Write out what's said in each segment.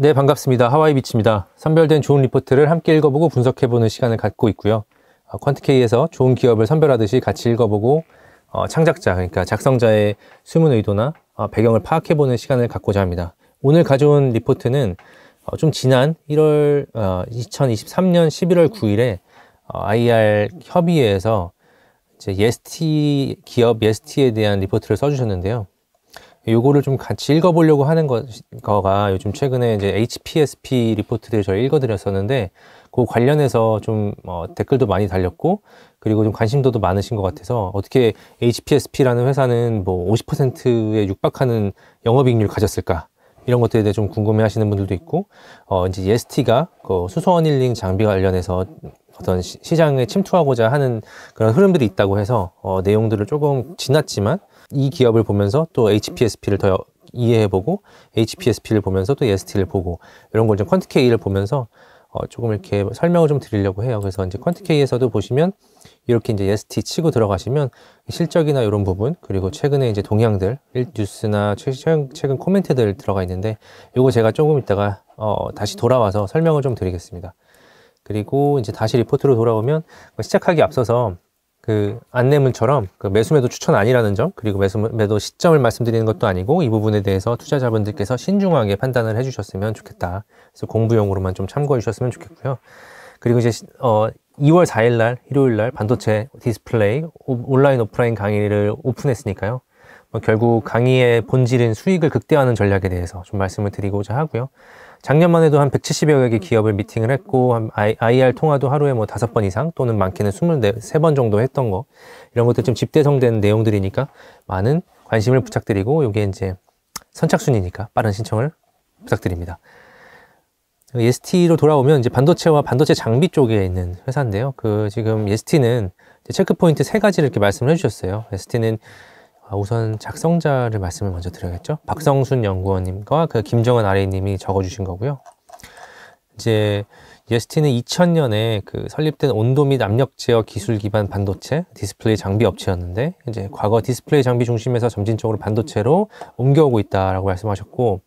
네, 반갑습니다. 하와이 비치입니다. 선별된 좋은 리포트를 함께 읽어보고 분석해보는 시간을 갖고 있고요. 어, 퀀트케이에서 좋은 기업을 선별하듯이 같이 읽어보고 어, 창작자, 그러니까 작성자의 숨은 의도나 어, 배경을 파악해보는 시간을 갖고자 합니다. 오늘 가져온 리포트는 어, 좀 지난 1월 어, 2023년 11월 9일에 어, IR 협의회에서 이제 예스티 기업 예스티에 대한 리포트를 써주셨는데요. 요거를 좀 같이 읽어보려고 하는 것, 거가 요즘 최근에 이제 HPSP 리포트들 저희 읽어드렸었는데 그 관련해서 좀 어, 댓글도 많이 달렸고 그리고 좀 관심도도 많으신 것 같아서 어떻게 HPSP라는 회사는 뭐 50%에 육박하는 영업이익률 가졌을까 이런 것들에 대해 좀 궁금해 하시는 분들도 있고, 어, 이제 EST가 그 수소원 힐링 장비 관련해서 어떤 시, 장에 침투하고자 하는 그런 흐름들이 있다고 해서, 어, 내용들을 조금 지났지만, 이 기업을 보면서 또 HPSP를 더 이해해보고 HPSP를 보면서 또 EST를 보고 이런 걸 이제 퀀트K를 보면서 어, 조금 이렇게 설명을 좀 드리려고 해요. 그래서 이제 퀀트K에서도 보시면 이렇게 이제 EST 치고 들어가시면 실적이나 이런 부분 그리고 최근에 이제 동향들 뉴스나 최근, 최근 코멘트들 들어가 있는데 이거 제가 조금 이따가 어, 다시 돌아와서 설명을 좀 드리겠습니다. 그리고 이제 다시 리포트로 돌아오면 시작하기 앞서서 그 안내문처럼 그 매수매도 추천 아니라는 점 그리고 매수매도 시점을 말씀드리는 것도 아니고 이 부분에 대해서 투자자분들께서 신중하게 판단을 해주셨으면 좋겠다. 그래서 공부용으로만 좀 참고해 주셨으면 좋겠고요. 그리고 이제 어 2월 4일날 일요일날 반도체 디스플레이 온라인 오프라인 강의를 오픈했으니까요. 뭐 결국 강의의 본질인 수익을 극대화하는 전략에 대해서 좀 말씀을 드리고자 하고요. 작년만 해도 한 170여 개 기업을 미팅을 했고 한 IR 통화도 하루에 뭐 다섯 번 이상 또는 많게는 23번 정도 했던 거 이런 것들 좀 집대성된 내용들이니까 많은 관심을 부탁드리고 요게 이제 선착순이니까 빠른 신청을 부탁드립니다. 예스티로 돌아오면 이제 반도체와 반도체 장비 쪽에 있는 회사인데요. 그 지금 예스티는 체크포인트 세 가지를 이렇게 말씀을 해주셨어요. 예스티는 아, 우선 작성자를 말씀을 먼저 드려야겠죠. 박성순 연구원님과 그 김정은 아래님이 적어주신 거고요. 이제 예스티는 2000년에 그 설립된 온도 및 압력 제어 기술 기반 반도체 디스플레이 장비 업체였는데 이제 과거 디스플레이 장비 중심에서 점진적으로 반도체로 옮겨오고 있다라고 말씀하셨고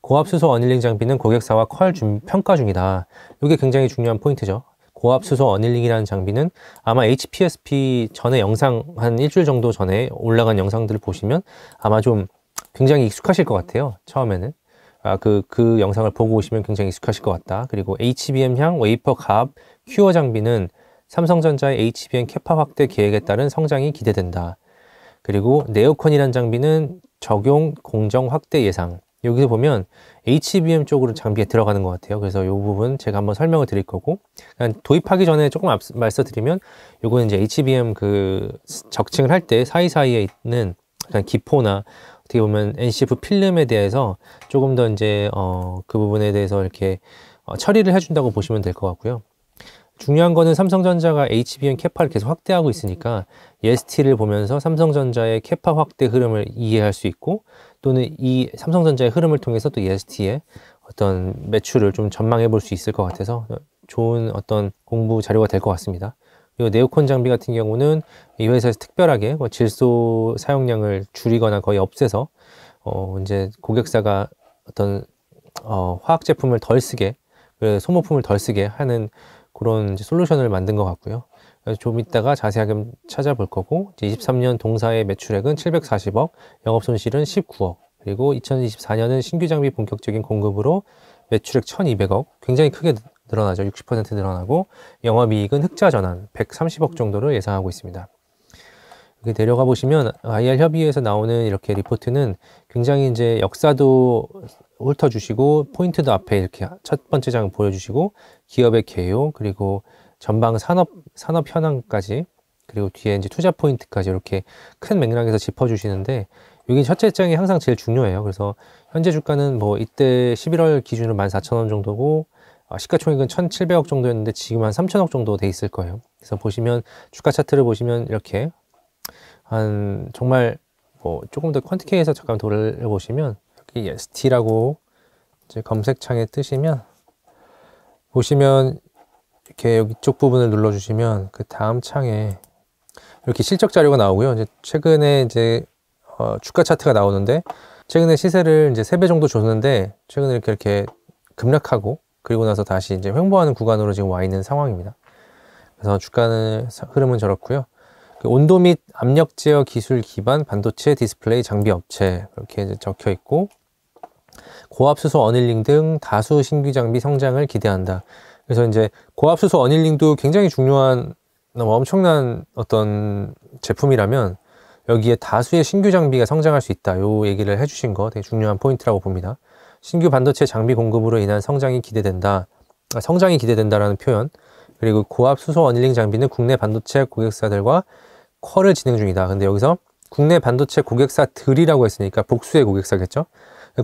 고압 수소 어닐링 장비는 고객사와 퀄 평가 중이다. 이게 굉장히 중요한 포인트죠. 고압 수소 어닐링이라는 장비는 아마 HPSP 전에 영상 한 일주일 정도 전에 올라간 영상들을 보시면 아마 좀 굉장히 익숙하실 것 같아요. 처음에는. 아, 그, 그 영상을 보고 오시면 굉장히 익숙하실 것 같다. 그리고 HBM향 웨이퍼 갑 큐어 장비는 삼성전자의 HBM 캐파 확대 계획에 따른 성장이 기대된다. 그리고 네오컨이라는 장비는 적용 공정 확대 예상. 여기서 보면 HBM 쪽으로 장비에 들어가는 것 같아요. 그래서 이 부분 제가 한번 설명을 드릴 거고 도입하기 전에 조금 앞서 말씀드리면 이거는 이제 HBM 그 적층을 할 때 사이사이에 있는 기포나 어떻게 보면 NCF 필름에 대해서 조금 더 이제 어그 부분에 대해서 이렇게 어 처리를 해준다고 보시면 될 것 같고요. 중요한 거는 삼성전자가 HBM 캐파를 계속 확대하고 음. 있으니까 EST를 보면서 삼성전자의 캐파 확대 흐름을 이해할 수 있고 또는 이 삼성전자의 흐름을 통해서 또 EST의 어떤 매출을 좀 전망해 볼 수 있을 것 같아서 좋은 어떤 공부 자료가 될 것 같습니다. 그리고 네오콘 장비 같은 경우는 이 회사에서 특별하게 뭐 질소 사용량을 줄이거나 거의 없애서 어 이제 고객사가 어떤 어 화학 제품을 덜 쓰게 그 소모품을 덜 쓰게 하는 그런 이제 솔루션을 만든 것 같고요. 그래서 좀 이따가 자세하게 찾아볼 거고 이제 23년 동사의 매출액은 740억, 영업 손실은 19억, 그리고 2024년은 신규 장비 본격적인 공급으로 매출액 1,200억, 굉장히 크게 늘어나죠. 60% 늘어나고 영업이익은 흑자 전환 130억 정도를 예상하고 있습니다. 이렇게 내려가 보시면 IR 협의회에서 나오는 이렇게 리포트는 굉장히 이제 역사도 훑어주시고 포인트도 앞에 이렇게 첫 번째 장 보여주시고 기업의 개요 그리고 전방 산업 산업 현황까지 그리고 뒤에 이제 투자 포인트까지 이렇게 큰 맥락에서 짚어주시는데 여기 첫째 장이 항상 제일 중요해요. 그래서 현재 주가는 뭐 이때 11월 기준으로 14,000원 정도고 아, 시가총액은 1,700억 정도였는데 지금 한 3,000억 정도 돼 있을 거예요. 그래서 보시면 주가 차트를 보시면 이렇게 한 정말 뭐 조금 더 퀀티케이에서 잠깐 돌려보시면 EST라고 이제 검색창에 뜨시면 보시면 이렇게 여기 쪽 부분을 눌러주시면 그 다음 창에 이렇게 실적 자료가 나오고요. 이제 최근에 이제 어, 주가 차트가 나오는데 최근에 시세를 이제 세 배 정도 줬는데 최근에 이렇게 이렇게 급락하고 그리고 나서 다시 이제 횡보하는 구간으로 지금 와 있는 상황입니다. 그래서 주가는 흐름은 저렇고요. 그 온도 및 압력 제어 기술 기반 반도체 디스플레이 장비 업체 이렇게 적혀 있고 고압수소 어닐링 등 다수 신규 장비 성장을 기대한다. 그래서 이제 고압수소 어닐링도 굉장히 중요한 엄청난 어떤 제품이라면 여기에 다수의 신규 장비가 성장할 수 있다. 요 얘기를 해주신 거 되게 중요한 포인트라고 봅니다. 신규 반도체 장비 공급으로 인한 성장이 기대된다. 아, 성장이 기대된다라는 표현. 그리고 고압 수소 어닐링 장비는 국내 반도체 고객사들과 컬를 진행 중이다. 근데 여기서 국내 반도체 고객사들이라고 했으니까 복수의 고객사겠죠.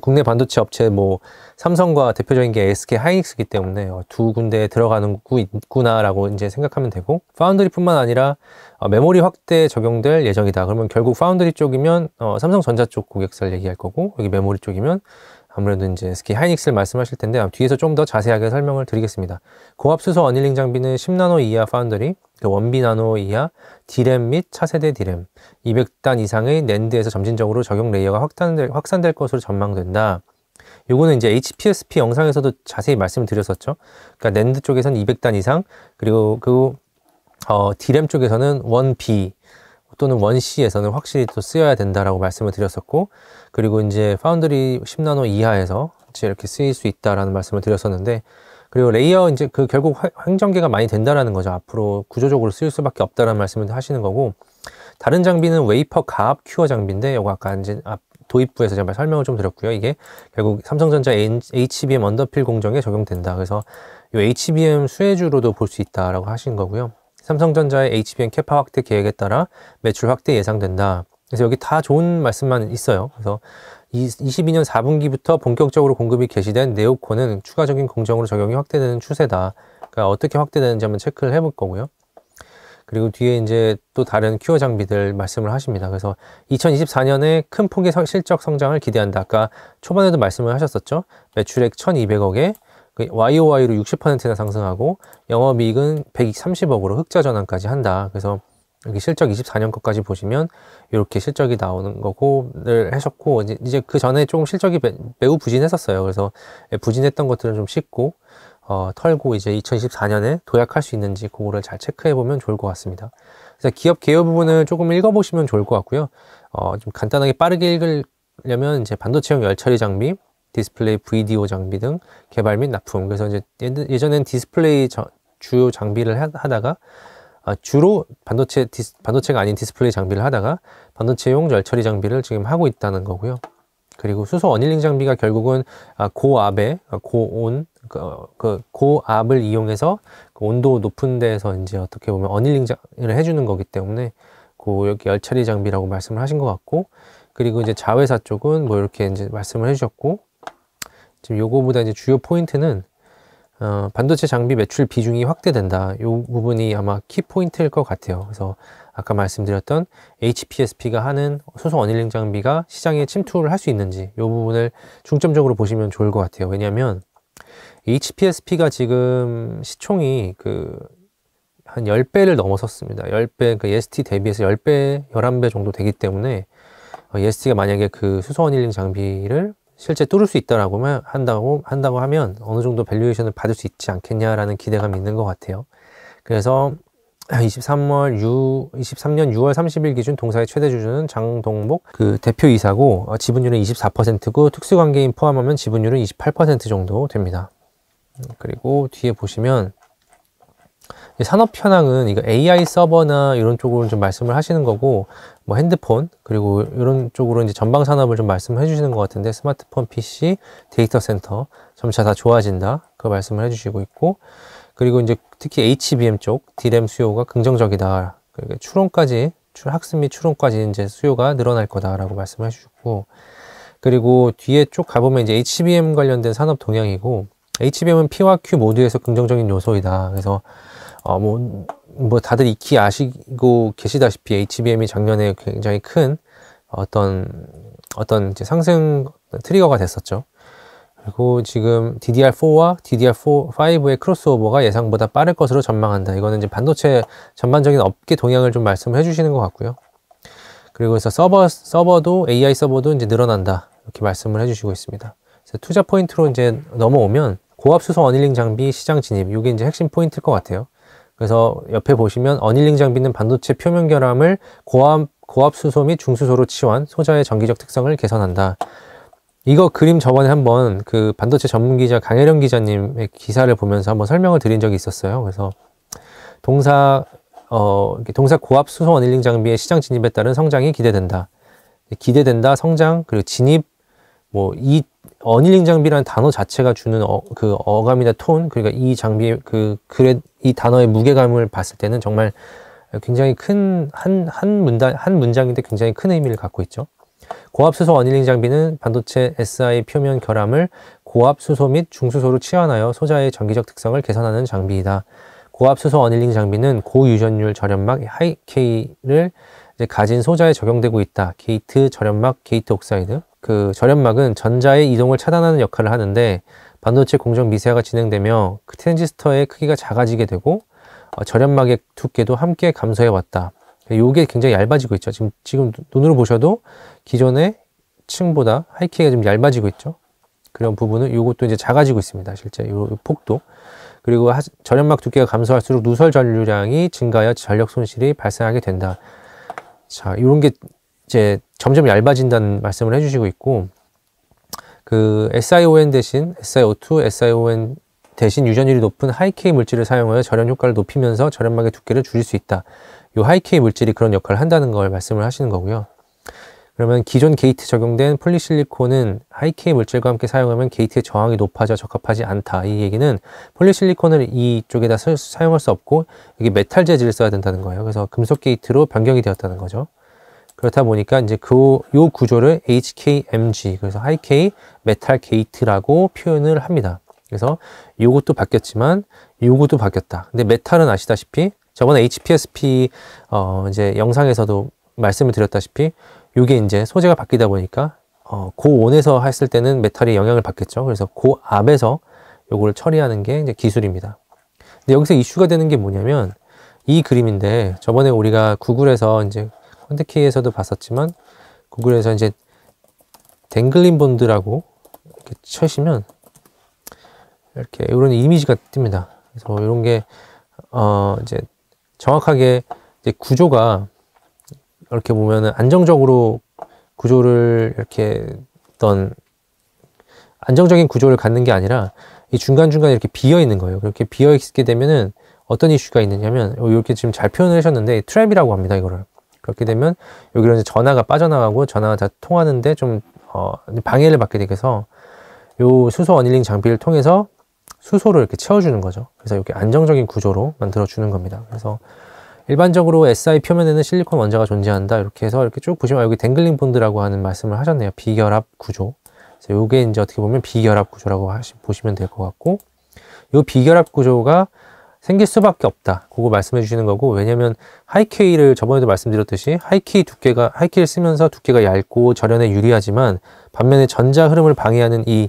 국내 반도체 업체 뭐 삼성과 대표적인 게 SK 하이닉스기 때문에 어, 두군데 들어가는 구 있구나라고 이제 생각하면 되고 파운드리뿐만 아니라 어, 메모리 확대에 적용될 예정이다. 그러면 결국 파운드리 쪽이면 어, 삼성전자 쪽 고객사를 얘기할 거고 여기 메모리 쪽이면 아무래도 이제 SK 하이닉스를 말씀하실 텐데 뒤에서 좀 더 자세하게 설명을 드리겠습니다. 고압 수소 어닐링 장비는 10나노 이하 파운드리, 그 원비 나노 이하 디램 및 차세대 디램 200단 이상의 낸드에서 점진적으로 적용 레이어가 확산될, 확산될 것으로 전망된다. 요거는 이제 HPSP 영상에서도 자세히 말씀을 드렸었죠. 그러니까 낸드 쪽에서는 200단 이상 그리고 그 어, 디램 쪽에서는 1B 또는 1C에서는 확실히 또 쓰여야 된다라고 말씀을 드렸었고 그리고 이제 파운드리 10나노 이하에서 이렇게 쓰일 수 있다라는 말씀을 드렸었는데 그리고 레이어 이제 그 결국 행정계가 많이 된다라는 거죠. 앞으로 구조적으로 쓰일 수밖에 없다라는 말씀을 하시는 거고 다른 장비는 웨이퍼 가압 큐어 장비인데 요거 아까 이제 앞 도입부에서 제가 설명을 좀 드렸고요. 이게 결국 삼성전자 HBM 언더필 공정에 적용된다. 그래서 이 HBM 수혜주로도 볼 수 있다라고 하신 거고요. 삼성전자의 HBM 캐파 확대 계획에 따라 매출 확대 예상된다. 그래서 여기 다 좋은 말씀만 있어요. 그래서 22년 4분기부터 본격적으로 공급이 개시된 네오콘은 추가적인 공정으로 적용이 확대되는 추세다. 그러니까 어떻게 확대되는지 한번 체크를 해볼 거고요. 그리고 뒤에 이제 또 다른 큐어 장비들 말씀을 하십니다. 그래서 2024년에 큰 폭의 실적 성장을 기대한다. 아까 초반에도 말씀을 하셨었죠. 매출액 1,200억에 그 YOY로 60%나 상승하고 영업이익은 130억으로 흑자 전환까지 한다. 그래서 여기 실적 24년 것까지 보시면 이렇게 실적이 나오는 거고를 하셨고 이제, 그 전에 조금 실적이 매, 우 부진했었어요. 그래서 예, 부진했던 것들은 좀 씻고 어, 털고 이제 2024년에 도약할 수 있는지 그거를 잘 체크해 보면 좋을 것 같습니다. 그래서 기업 개요 부분을 조금 읽어보시면 좋을 것 같고요. 어, 좀 간단하게 빠르게 읽으려면 이제 반도체용 열처리 장비, 디스플레이 VDO 장비 등 개발 및 납품. 그래서 이제 예전엔 디스플레이 저, 주요 장비를 하다가 아, 주로 반도체 디스, 반도체가 아닌 디스플레이 장비를 하다가 반도체용 열처리 장비를 지금 하고 있다는 거고요. 그리고 수소 어닐링 장비가 결국은 아, 고압에 아, 고온 그, 어, 그 고압을 이용해서 그 온도 높은 데에서 이제 어떻게 보면 어닐링을 해주는 거기 때문에 고 그 여기 열처리 장비라고 말씀을 하신 것 같고 그리고 이제 자회사 쪽은 뭐 이렇게 이제 말씀을 해주셨고 지금 요거보다 이제 주요 포인트는 어, 반도체 장비 매출 비중이 확대된다. 이 부분이 아마 키포인트일 것 같아요. 그래서 아까 말씀드렸던 HPSP가 하는 소송 언일링 장비가 시장에 침투를 할 수 있는지 이 부분을 중점적으로 보시면 좋을 것 같아요. 왜냐하면 HPSP가 지금 시총이 그 한 10배를 넘어섰습니다. 10배, 그 그러니까 EST 대비해서 10배, 11배 정도 되기 때문에 어, EST가 만약에 그 수소 언일링 장비를 실제 뚫을 수 있다라고 한다고 한다고 하면 어느 정도 밸류에이션을 받을 수 있지 않겠냐라는 기대감이 있는 것 같아요. 그래서 23월 6, 23년 6월 30일 기준 동사의 최대 주주는 장동복 그 대표이사고 어, 지분율은 24%고 특수관계인 포함하면 지분율은 28% 정도 됩니다. 음, 그리고 뒤에 보시면 산업 현황은 이거 AI 서버나 이런 쪽으로 좀 말씀을 하시는 거고 뭐 핸드폰 그리고 이런 쪽으로 이제 전방 산업을 좀 말씀해 주시는 것 같은데 스마트폰, PC, 데이터 센터 점차 다 좋아진다 그 말씀을 해주시고 있고 그리고 이제 특히 HBM 쪽 D램 수요가 긍정적이다 그러니까 추론까지 학습 및 추론까지 이제 수요가 늘어날 거다라고 말씀해 주셨고 그리고 뒤에 쭉 가보면 이제 HBM 관련된 산업 동향이고 HBM은 P와 Q 모두에서 긍정적인 요소이다. 그래서 어, 뭐, 뭐 다들 익히 아시고 계시다시피 HBM이 작년에 굉장히 큰 어떤 어떤 이제 상승 트리거가 됐었죠. 그리고 지금 DDR4와 DDR5의 크로스오버가 예상보다 빠를 것으로 전망한다. 이거는 이제 반도체 전반적인 업계 동향을 좀 말씀해 주시는 것 같고요. 그리고 그래서 서버 서버도 AI 서버도 이제 늘어난다. 이렇게 말씀을 해 주시고 있습니다. 그래서 투자 포인트로 이제 넘어오면 고압 수소 어닐링 장비 시장 진입. 이게 이제 핵심 포인트일 것 같아요. 그래서 옆에 보시면 어닐링 장비는 반도체 표면 결함을 고압, 고압 수소 및 중수소로 치환, 소자의 전기적 특성을 개선한다. 이거 그림 저번에 한번 그 반도체 전문 기자 강혜령 기자님의 기사를 보면서 한번 설명을 드린 적이 있었어요. 그래서 동사 어, 동사 고압 수소 어닐링 장비의 시장 진입에 따른 성장이 기대된다. 기대된다, 성장, 그리고 진입, 뭐, 이 어닐링 장비라는 단어 자체가 주는 어, 그 어감이나 톤, 그러니까 이 장비, 의 그, 그래, 이 단어의 무게감을 봤을 때는 정말 굉장히 큰 한 한 문단 한 문장인데 굉장히 큰 의미를 갖고 있죠. 고압 수소 어닐링 장비는 반도체 SI 표면 결함을 고압 수소 및 중수소로 치환하여 소자의 전기적 특성을 개선하는 장비이다. 고압 수소 어닐링 장비는 고유전율 절연막 하이케이를 가진 소자에 적용되고 있다. 게이트 절연막, 게이트 옥사이드. 그 절연막은 전자의 이동을 차단하는 역할을 하는데 반도체 공정 미세화가 진행되며 그 트랜지스터의 크기가 작아지게 되고 어, 절연막의 두께도 함께 감소해 왔다. 요게 굉장히 얇아지고 있죠. 지금 지금 눈으로 보셔도 기존의 층보다 하이키가 좀 얇아지고 있죠. 그런 부분은 이것도 이제 작아지고 있습니다. 실제 요 폭도 그리고 하, 절연막 두께가 감소할수록 누설 전류량이 증가하여 전력 손실이 발생하게 된다. 자, 이런 게 이제 점점 얇아진다는 말씀을 해주시고 있고 그 SiON 대신 SiO2, SiON 대신 유전율이 높은 하이케이 물질을 사용하여 절연 효과를 높이면서 절연막의 두께를 줄일 수 있다. 이하이케이 물질이 그런 역할을 한다는 걸 말씀을 하시는 거고요. 그러면 기존 게이트 적용된 폴리실리콘은 하이케이 물질과 함께 사용하면 게이트의 저항이 높아져 적합하지 않다. 이 얘기는 폴리실리콘을 이쪽에다 사용할 수 없고 여기 메탈 재질을 써야 된다는 거예요. 그래서 금속 게이트로 변경이 되었다는 거죠. 그렇다 보니까 이제 그 요 구조를 HKMG 그래서 High K Metal g a t e 라고 표현을 합니다. 그래서 요것도 바뀌었지만 요것도 바뀌었다. 근데 메탈은 아시다시피 저번에 HPSP 어 이제 영상에서도 말씀을 드렸다시피 요게 이제 소재가 바뀌다 보니까 어 고온에서 했을 때는 메탈이 영향을 받겠죠. 그래서 고압에서 요거를 처리하는 게 이제 기술입니다. 근데 여기서 이슈가 되는 게 뭐냐면 이 그림인데 저번에 우리가 구글에서 이제 펀드키에서도 봤었지만 구글에서 이제 댕글린 본드라고 이렇게 쳐시면 이렇게 이런 이미지가 뜹니다. 그래서 이런 게 어 이제 정확하게 이제 구조가 이렇게 보면 안정적으로 구조를 이렇게 어떤 안정적인 구조를 갖는 게 아니라 이 중간중간 이렇게 비어 있는 거예요. 그렇게 비어 있게 되면은 어떤 이슈가 있느냐면 어, 이렇게 지금 잘 표현을 하셨는데 트랩이라고 합니다. 이거를 그렇게 되면 여기로 이제 전화가 빠져나가고 전화가 다 통하는데 좀 어, 방해를 받게 되겠서 요 수소 어닐링 장비를 통해서 수소를 이렇게 채워주는 거죠. 그래서 이렇게 안정적인 구조로 만들어주는 겁니다. 그래서 일반적으로 SI 표면에는 실리콘 원자가 존재한다. 이렇게 해서 이렇게 쭉 보시면 아, 여기 댕글링 본드라고 하는 말씀을 하셨네요. 비결합 구조. 그래서 이게 이제 어떻게 보면 비결합 구조라고 하시, 보시면 될 것 같고 이 비결합 구조가 생길 수밖에 없다. 그거 말씀해 주시는 거고 왜냐면 하이케이를 저번에도 말씀드렸듯이 하이케이 두께가 하이케이를 쓰면서 두께가 얇고 절연에 유리하지만 반면에 전자 흐름을 방해하는 이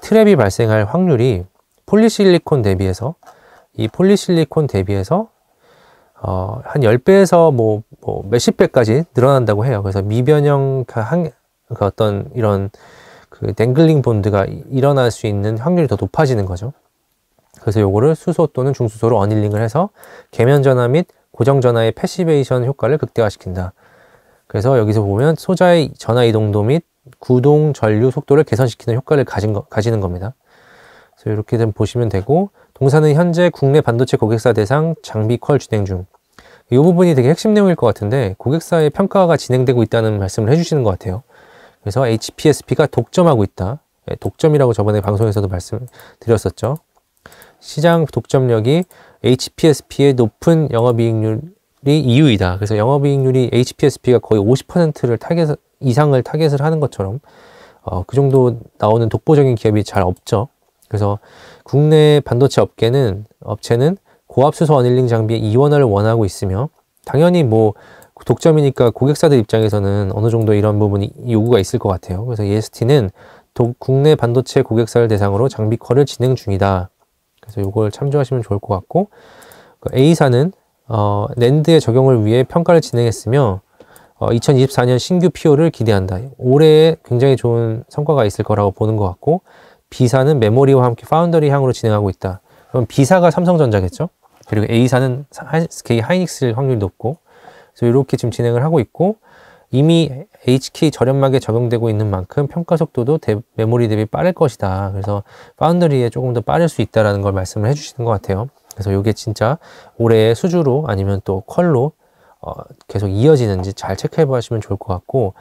트랩이 발생할 확률이 폴리실리콘 대비해서 이 폴리실리콘 대비해서 어, 한 10배에서 뭐, 뭐 몇십 배까지 늘어난다고 해요. 그래서 미변형 한, 그, 그 어떤 이런 그 댕글링 본드가 일어날 수 있는 확률이 더 높아지는 거죠. 그래서 요거를 수소 또는 중수소로 어닐링을 해서 계면전화 및 고정전화의 패시베이션 효과를 극대화시킨다. 그래서 여기서 보면 소자의 전화 이동도 및 구동 전류 속도를 개선시키는 효과를 가진 거, 가지는 겁니다. 그래서 이렇게 좀 보시면 되고 동사는 현재 국내 반도체 고객사 대상 장비 콜 진행 중. 이 부분이 되게 핵심 내용일 것 같은데 고객사의 평가가 진행되고 있다는 말씀을 해주시는 것 같아요. 그래서 HPSP가 독점하고 있다. 예, 독점이라고 저번에 방송에서도 말씀드렸었죠. 시장 독점력이 HPSP의 높은 영업이익률이 이유이다. 그래서 영업이익률이 HPSP가 거의 50%를 타겟 이상을 타겟을 하는 것처럼 어, 그 정도 나오는 독보적인 기업이 잘 없죠. 그래서 국내 반도체 업계는 업체는 고압 수소 어닐링 장비의 이원화를 원하고 있으며 당연히 뭐 독점이니까 고객사들 입장에서는 어느 정도 이런 부분이 요구가 있을 것 같아요. 그래서 EST는 국내 반도체 고객사를 대상으로 장비화를 진행 중이다. 그래서 이걸 참조하시면 좋을 것 같고 그 A사는 어, 랜드의 적용을 위해 평가를 진행했으며 어, 2024년 신규 PO를 기대한다. 올해에 굉장히 좋은 성과가 있을 거라고 보는 것 같고 B사는 메모리와 함께 파운더리 향으로 진행하고 있다. 그럼 B사가 삼성전자겠죠? 그리고 A사는 SK 하이닉스일 확률이 높고 그래서 이렇게 지금 진행을 하고 있고 이미 HK 저렴하게 적용되고 있는 만큼 평가 속도도 대, 메모리 대비 빠를 것이다. 그래서 파운드리에 조금 더 빠를 수 있다라는 걸 말씀을 해주시는 것 같아요. 그래서 이게 진짜 올해 수주로 아니면 또 컬로 어, 계속 이어지는지 잘 체크해 보시면 좋을 것 같고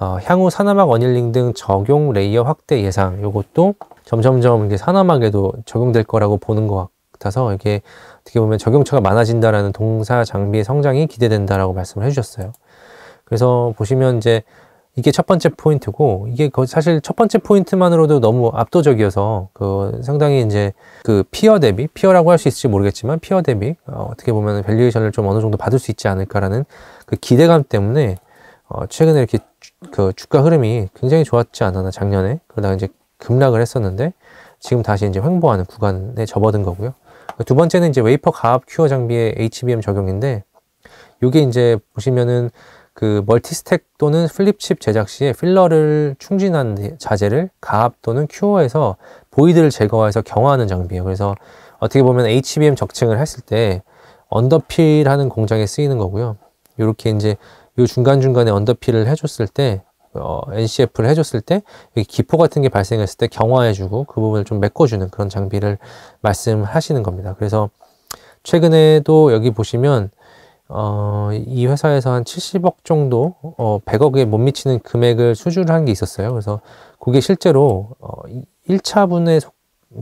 어, 향후 산화막 원일링 등 적용 레이어 확대 예상 이것도 점점점 이게 산화막에도 적용될 거라고 보는 것 같아서 이게 어떻게 보면 적용처가 많아진다라는 동사 장비의 성장이 기대된다라고 말씀을 해주셨어요. 그래서 보시면 이제 이게 첫 번째 포인트고 이게 사실 첫 번째 포인트만으로도 너무 압도적이어서 그 상당히 이제 그 피어 대비 피어라고 할 수 있을지 모르겠지만 피어 대비 어, 어 떻게 보면 밸류에이션을 좀 어느 정도 받을 수 있지 않을까라는 그 기대감 때문에 어, 최근에 이렇게 그 주가 흐름이 굉장히 좋았지 않았나 작년에 그러다가 이제 급락을 했었는데 지금 다시 이제 횡보하는 구간에 접어든 거고요. 두 번째는 이제 웨이퍼 가압 큐어 장비의 HBM 적용인데 이게 이제 보시면은 그 멀티스택 또는 플립칩 제작 시에 필러를 충진한 자재를 가압 또는 큐어에서 보이드를 제거해서 경화하는 장비예요. 그래서 어떻게 보면 HBM 적층을 했을 때 언더필하는 공장에 쓰이는 거고요. 이렇게 이제 이 중간중간에 언더필을 해줬을 때 어, NCF를 해줬을 때 기포 같은 게 발생했을 때 경화해주고 그 부분을 좀 메꿔주는 그런 장비를 말씀하시는 겁니다. 그래서 최근에도 여기 보시면 어, 이 회사에서 한 70억 정도, 어, 100억에 못 미치는 금액을 수주를 한 게 있었어요. 그래서 그게 실제로 어, 1차분에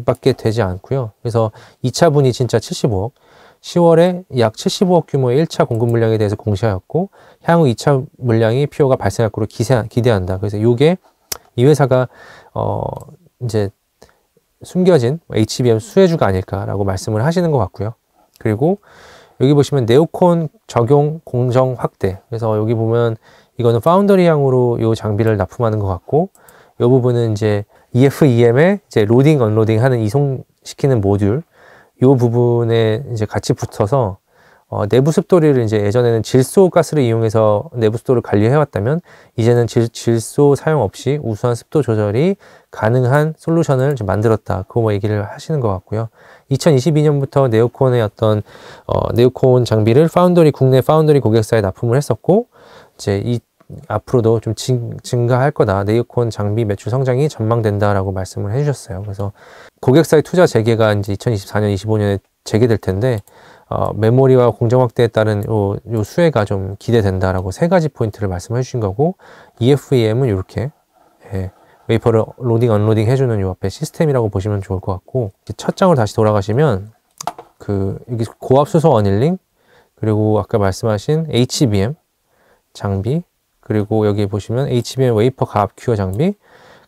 밖에 되지 않고요. 그래서 2차분이 진짜 75억, 10월에 약 75억 규모의 1차 공급 물량에 대해서 공시하였고 향후 2차 물량이 필요가 발생할 것으로 기 기대한다. 그래서 요게 이 회사가 어, 이제 숨겨진 HBM 수혜주가 아닐까라고 말씀을 하시는 것 같고요. 그리고 여기 보시면 네오콘 적용 공정 확대 그래서 여기 보면 이거는 파운더리 향으로 이 장비를 납품하는 것 같고 이 부분은 이제 EFEM에 이제 로딩 언로딩 하는 이송시키는 모듈 이 부분에 이제 같이 붙어서 어, 내부 습도를 이제 예전에는 질소 가스를 이용해서 내부 습도를 관리해왔다면 이제는 질, 질소 사용 없이 우수한 습도 조절이 가능한 솔루션을 좀 만들었다. 그거 뭐 얘기를 하시는 것 같고요. 2022년부터 네오콘의 어떤 어, 네오콘 장비를 파운더리 국내 파운더리 고객사에 납품을 했었고 이제 이 앞으로도 좀 증, 증가할 거다. 네오콘 장비 매출 성장이 전망된다라고 말씀을 해주셨어요. 그래서 고객사의 투자 재개가 이제 2024년, 25년에 재개될 텐데 어, 메모리와 공정 확대에 따른 요, 요 수혜가 좀 기대된다라고 세 가지 포인트를 말씀해 주신 거고 EFEM은 이렇게 예, 웨이퍼를 로딩 언로딩 해주는 요 앞에 시스템이라고 보시면 좋을 것 같고 첫 장으로 다시 돌아가시면 그 여기 고압 수소 어닐링 그리고 아까 말씀하신 HBM 장비 그리고 여기 보시면 HBM 웨이퍼 가압 큐어 장비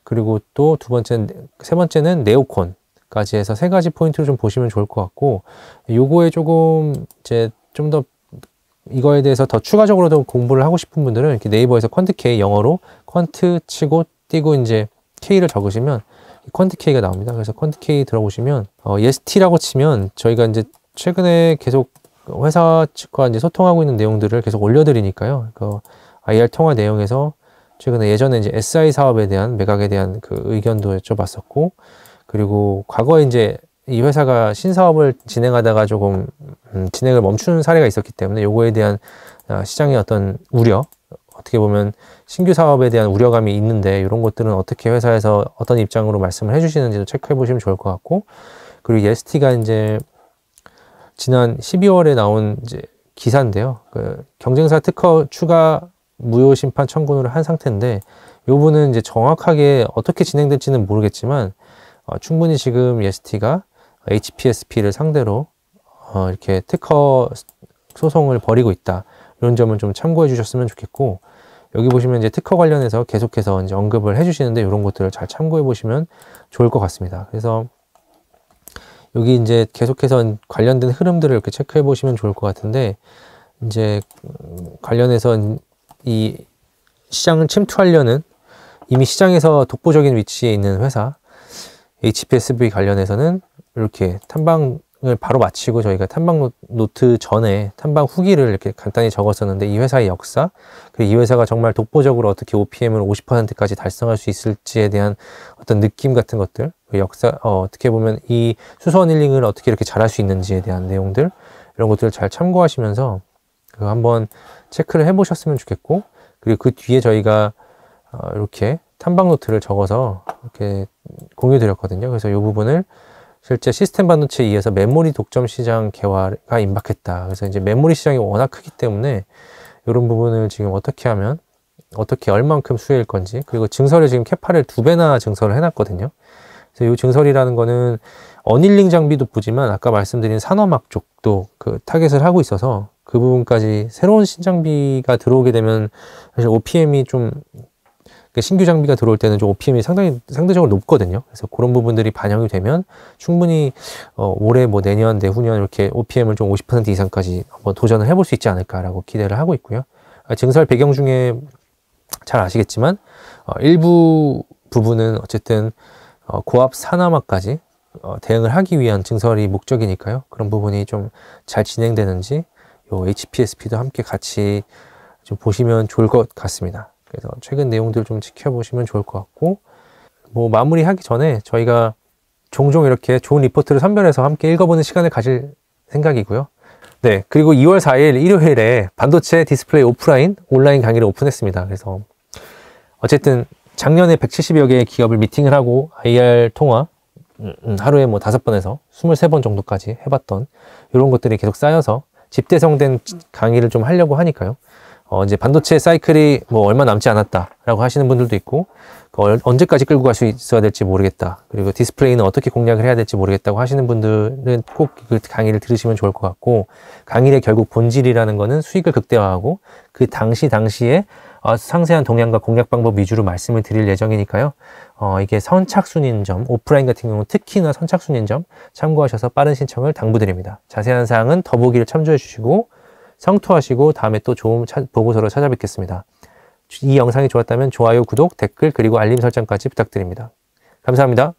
그리고 또 두 번째 세 번째는 네오콘 까지 해서 세 가지 포인트를 좀 보시면 좋을 것 같고 요거에 조금 이제 좀 더 이거에 대해서 더 추가적으로도 공부를 하고 싶은 분들은 이렇게 네이버에서 퀀트 K 영어로 퀀트 치고 띄고 이제 K를 적으시면 퀀트 K가 나옵니다. 그래서 퀀트 K 들어보시면 어, EST라고 치면 저희가 이제 최근에 계속 회사 측과 이제 소통하고 있는 내용들을 계속 올려드리니까요. 그 IR 통화 내용에서 최근에 예전에 이제 SI 사업에 대한 매각에 대한 그 의견도 여쭤봤었고 그리고 과거에 이제 이 회사가 신사업을 진행하다가 조금 음, 진행을 멈춘 사례가 있었기 때문에 요거에 대한 아, 시장의 어떤 우려 어떻게 보면 신규 사업에 대한 우려감이 있는데 이런 것들은 어떻게 회사에서 어떤 입장으로 말씀을 해주시는지도 체크해 보시면 좋을 것 같고 그리고 예스티가 이제 지난 12월에 나온 이제 기사인데요. 그 경쟁사 특허 추가 무효 심판 청구를 한 상태인데 요 분은 이제 정확하게 어떻게 진행될지는 모르겠지만 어, 충분히 지금 예스티가 HPSP를 상대로 어, 이렇게 특허 소송을 벌이고 있다. 이런 점은 좀 참고해 주셨으면 좋겠고 여기 보시면 이제 특허 관련해서 계속해서 이제 언급을 해주시는데 이런 것들을 잘 참고해 보시면 좋을 것 같습니다. 그래서 여기 이제 계속해서 관련된 흐름들을 이렇게 체크해 보시면 좋을 것 같은데 이제 음, 관련해서 이 시장을 침투하려는 이미 시장에서 독보적인 위치에 있는 회사 HPSB 관련해서는 이렇게 탐방을 바로 마치고 저희가 탐방 노트 전에 탐방 후기를 이렇게 간단히 적었었는데 이 회사의 역사 그리고 이 회사가 정말 독보적으로 어떻게 OPM을 50%까지 달성할 수 있을지에 대한 어떤 느낌 같은 것들 그 역사 어, 어 떻게 보면 이 수소원 힐링을 어떻게 이렇게 잘할 수 있는지에 대한 내용들 이런 것들을 잘 참고하시면서 그 한번 체크를 해보셨으면 좋겠고 그리고 그 뒤에 저희가 어, 이렇게 탐방 노트를 적어서 이렇게 공유 드렸거든요. 그래서 이 부분을 실제 시스템 반도체에 의해서 메모리 독점 시장 개화가 임박했다. 그래서 이제 메모리 시장이 워낙 크기 때문에 이런 부분을 지금 어떻게 하면 어떻게 얼만큼 수혜일 건지 그리고 증설을 지금 캐파를 두 배나 증설을 해놨거든요. 그래서 이 증설이라는 거는 어닐링 장비도 보지만 아까 말씀드린 산업학 쪽도 그 타겟을 하고 있어서 그 부분까지 새로운 신장비가 들어오게 되면 사실 OPM이 좀그 신규 장비가 들어올 때는 좀 OPM이 상당히 상대적으로 높거든요. 그래서 그런 부분들이 반영이 되면 충분히 어, 올해 뭐 내년 내후년 이렇게 OPM을 좀 50% 이상까지 한번 도전을 해볼 수 있지 않을까라고 기대를 하고 있고요. 아, 증설 배경 중에 잘 아시겠지만 어, 일부 부분은 어쨌든 어, 고압 산화막까지 어, 대응을 하기 위한 증설이 목적이니까요. 그런 부분이 좀 잘 진행되는지 요 HPSP도 함께 같이 좀 보시면 좋을 것 같습니다. 그래서 최근 내용들 좀 지켜보시면 좋을 것 같고 뭐 마무리하기 전에 저희가 종종 이렇게 좋은 리포트를 선별해서 함께 읽어보는 시간을 가질 생각이고요. 네, 그리고 2월 4일 일요일에 반도체 디스플레이 오프라인 온라인 강의를 오픈했습니다. 그래서 어쨌든 작년에 170여 개의 기업을 미팅을 하고 IR 통화 음, 하루에 뭐 다섯 번에서 23번 정도까지 해봤던 이런 것들이 계속 쌓여서 집대성된 강의를 좀 하려고 하니까요. 어, 이제 반도체 사이클이 뭐 얼마 남지 않았다라고 하시는 분들도 있고 그걸 언제까지 끌고 갈 수 있어야 될지 모르겠다. 그리고 디스플레이는 어떻게 공략을 해야 될지 모르겠다고 하시는 분들은 꼭 그 강의를 들으시면 좋을 것 같고 강의의 결국 본질이라는 거는 수익을 극대화하고 그 당시 당시에 어, 상세한 동향과 공략 방법 위주로 말씀을 드릴 예정이니까요. 어, 이게 선착순인 점, 오프라인 같은 경우 는 특히나 선착순인 점 참고하셔서 빠른 신청을 당부드립니다. 자세한 사항은 더보기를 참조해 주시고 성투하시고 다음에 또 좋은 보고서로 찾아뵙겠습니다. 이 영상이 좋았다면 좋아요, 구독, 댓글, 그리고 알림 설정까지 부탁드립니다. 감사합니다.